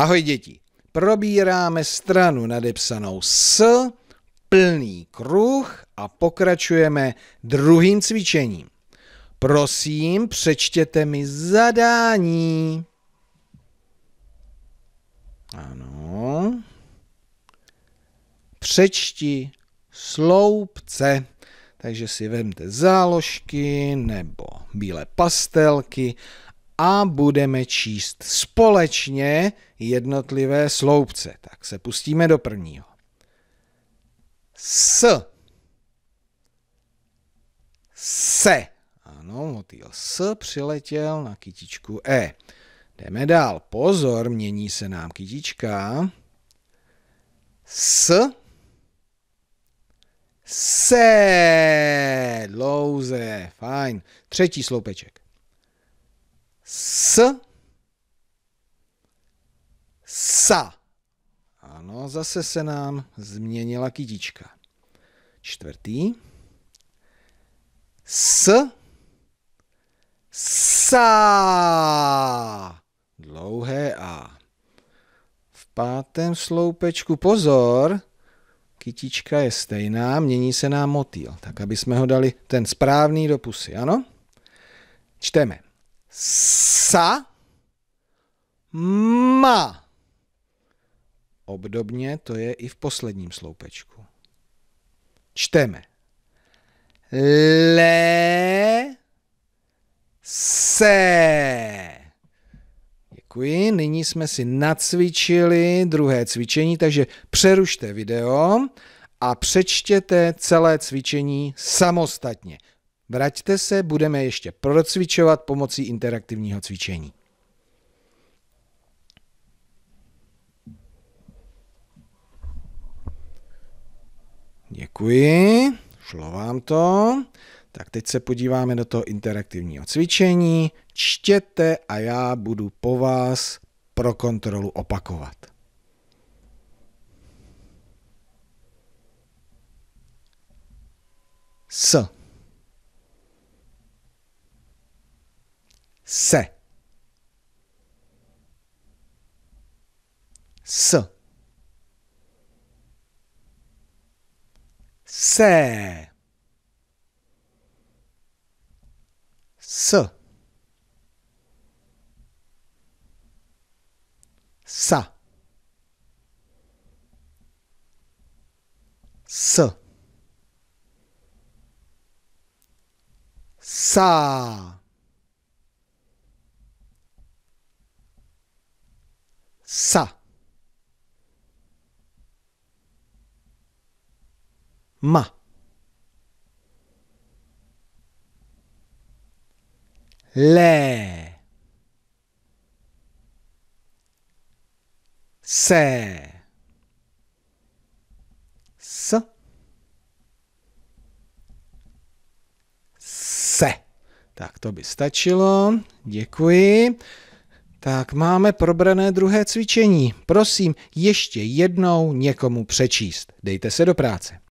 Ahoj děti, probíráme stranu nadepsanou s plný kruh a pokračujeme druhým cvičením. Prosím, přečtěte mi zadání. Ano. Přečti sloupce. Takže si vemte záložky nebo bílé pastelky a budeme číst společně jednotlivé sloupce. Tak se pustíme do prvního. S. Se. Ano, motýl S přiletěl na kytičku E. Jdeme dál. Pozor, mění se nám kytička. S. Se. Dlouze. Fajn. Třetí sloupeček. S. Sa. Ano, zase se nám změnila kytička. Čtvrtý. S. Sa. Dlouhé A. V pátém sloupečku pozor, kytička je stejná, mění se nám motýl, tak aby jsme ho dali ten správný do pusy, ano? Čteme sa, ma. Obdobně to je i v posledním sloupečku. Čteme. Le se. Děkuji. Nyní jsme si nacvičili druhé cvičení, takže přerušte video a přečtěte celé cvičení samostatně. Vraťte se, budeme ještě procvičovat pomocí interaktivního cvičení. Děkuji, šlo vám to. Tak teď se podíváme do toho interaktivního cvičení. Čtěte a já budu po vás pro kontrolu opakovat. S. ça. Ça. Ça. Ça. Ça. ça. ma. le, se, S. Se. Tak to by stačilo. Děkuji. Tak máme probrané druhé cvičení. Prosím, ještě jednou někomu přečíst. Dejte se do práce.